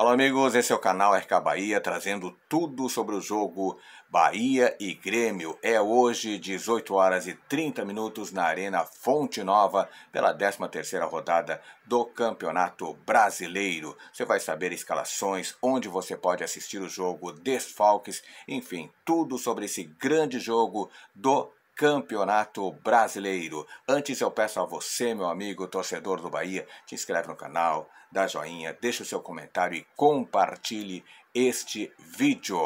Alô amigos, esse é o canal RK Bahia, trazendo tudo sobre o jogo Bahia e Grêmio. É hoje, 18 horas e 30 minutos, na Arena Fonte Nova, pela 13ª rodada do Campeonato Brasileiro. Você vai saber escalações, onde você pode assistir o jogo, desfalques, enfim, tudo sobre esse grande jogo do Campeonato Brasileiro. Antes eu peço a você, meu amigo torcedor do Bahia, te inscreve no canal, dá joinha, deixa o seu comentário e compartilhe este vídeo.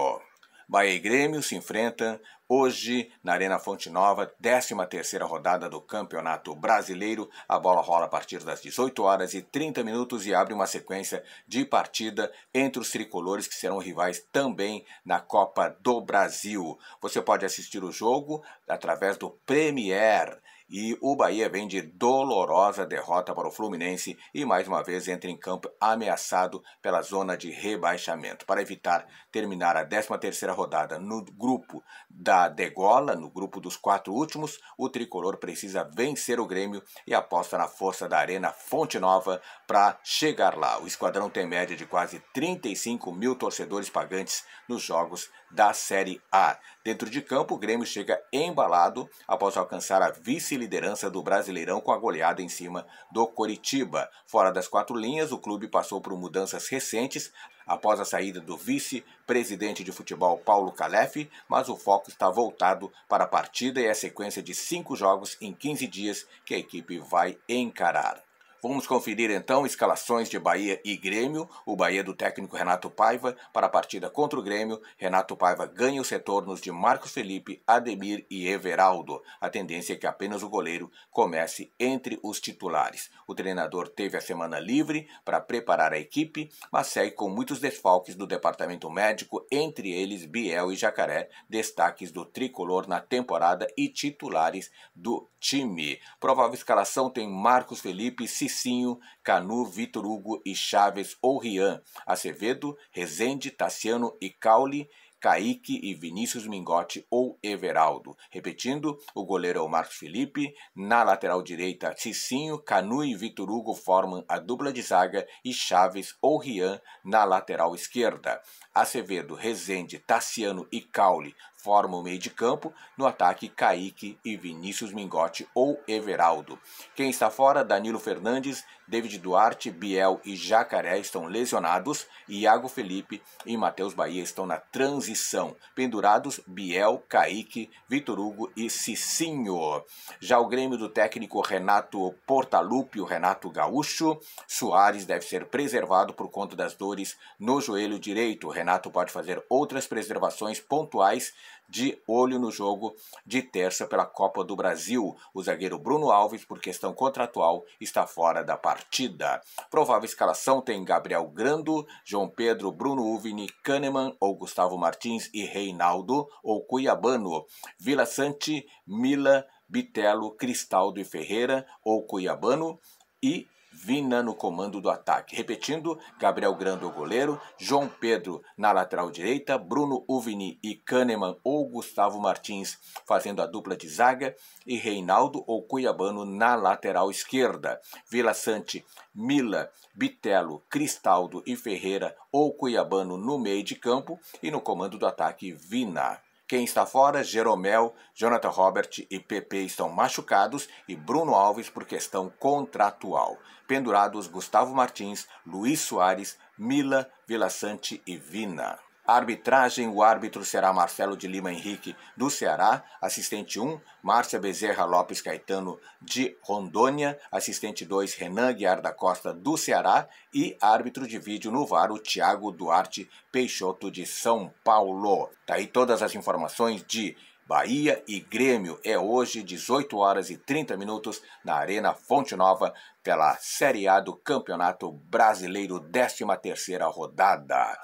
Bahia e Grêmio se enfrentam hoje na Arena Fonte Nova, 13ª rodada do Campeonato Brasileiro. A bola rola a partir das 18 horas e 30 minutos e abre uma sequência de partida entre os tricolores que serão rivais também na Copa do Brasil. Você pode assistir o jogo através do Premier e o Bahia vem de dolorosa derrota para o Fluminense e mais uma vez entra em campo ameaçado pela zona de rebaixamento. Para evitar terminar a 13ª rodada no grupo da degola, no grupo dos quatro últimos, o tricolor precisa vencer o Grêmio e aposta na força da Arena Fonte Nova para chegar lá. O esquadrão tem média de quase 35 mil torcedores pagantes nos jogos da Série A. Dentro de campo, o Grêmio chega embalado após alcançar a vice liderança do Brasileirão com a goleada em cima do Coritiba. Fora das quatro linhas, o clube passou por mudanças recentes após a saída do vice-presidente de futebol Paulo Calef, mas o foco está voltado para a partida e a sequência de cinco jogos em 15 dias que a equipe vai encarar. Vamos conferir então escalações de Bahia e Grêmio. O Bahia do técnico Renato Paiva para a partida contra o Grêmio. Renato Paiva ganha os retornos de Marcos Felipe, Ademir e Everaldo. A tendência é que apenas o goleiro comece entre os titulares. O treinador teve a semana livre para preparar a equipe, mas segue com muitos desfalques do departamento médico, entre eles Biel e Jacaré, destaques do tricolor na temporada e titulares do time. Provável escalação tem Marcos Felipe, Cicero Licinho, Canu, Vitor Hugo e Chaves ou Rian, Acevedo, Rezende, Tassiano e Caule Kaique e Vinícius Mingotti ou Everaldo. Repetindo, o goleiro é o Marcos Felipe, na lateral direita, Cicinho, Canu e Vitor Hugo formam a dupla de zaga e Chaves ou Rian na lateral esquerda. Acevedo, Rezende, Tassiano e Caule formam o meio de campo, no ataque Kaique e Vinícius Mingotti ou Everaldo. Quem está fora, Danilo Fernandes, David Duarte, Biel e Jacaré estão lesionados, Iago Felipe e Matheus Bahia estão na transição transição, pendurados Biel, Kaique, Vitor Hugo e Cicinho. Já o Grêmio do técnico Renato Portaluppi, o Renato Gaúcho, Soares deve ser preservado por conta das dores no joelho direito. O Renato pode fazer outras preservações pontuais de olho no jogo de terça pela Copa do Brasil. O zagueiro Bruno Alves, por questão contratual, está fora da partida. Provável escalação tem Gabriel Grando, João Pedro, Bruno Uvini, Kahneman ou Gustavo Martins e Reinaldo ou Cuiabano. Vila Sante, Mila, Bitelo, Cristaldo e Ferreira ou Cuiabano, e Vina no comando do ataque. Repetindo, Gabriel Grando, goleiro, João Pedro na lateral direita, Bruno Uvini e Kahneman ou Gustavo Martins fazendo a dupla de zaga e Reinaldo ou Cuiabano na lateral esquerda. Vila Sante, Mila, Bitelo, Cristaldo e Ferreira ou Cuiabano no meio de campo e no comando do ataque, Vina. Quem está fora? Jeromel, Jonathan Robert e PP estão machucados e Bruno Alves por questão contratual. Pendurados Gustavo Martins, Luiz Soares, Mila, Sante e Vina arbitragem, o árbitro será Marcelo de Lima Henrique, do Ceará, assistente 1, Márcia Bezerra Lopes Caetano, de Rondônia, assistente 2, Renan Guiar da Costa, do Ceará, e árbitro de vídeo no VAR, o Tiago Duarte Peixoto, de São Paulo. Tá aí todas as informações de Bahia e Grêmio é hoje, 18 horas e 30 minutos, na Arena Fonte Nova, pela Série A do Campeonato Brasileiro, 13ª rodada.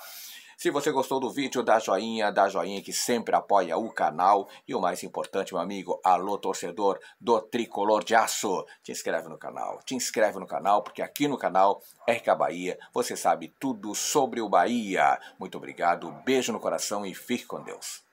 Se você gostou do vídeo, dá joinha, dá joinha que sempre apoia o canal. E o mais importante, meu amigo, alô torcedor do Tricolor de Aço, te inscreve no canal, te inscreve no canal, porque aqui no canal RK Bahia você sabe tudo sobre o Bahia. Muito obrigado, beijo no coração e fique com Deus.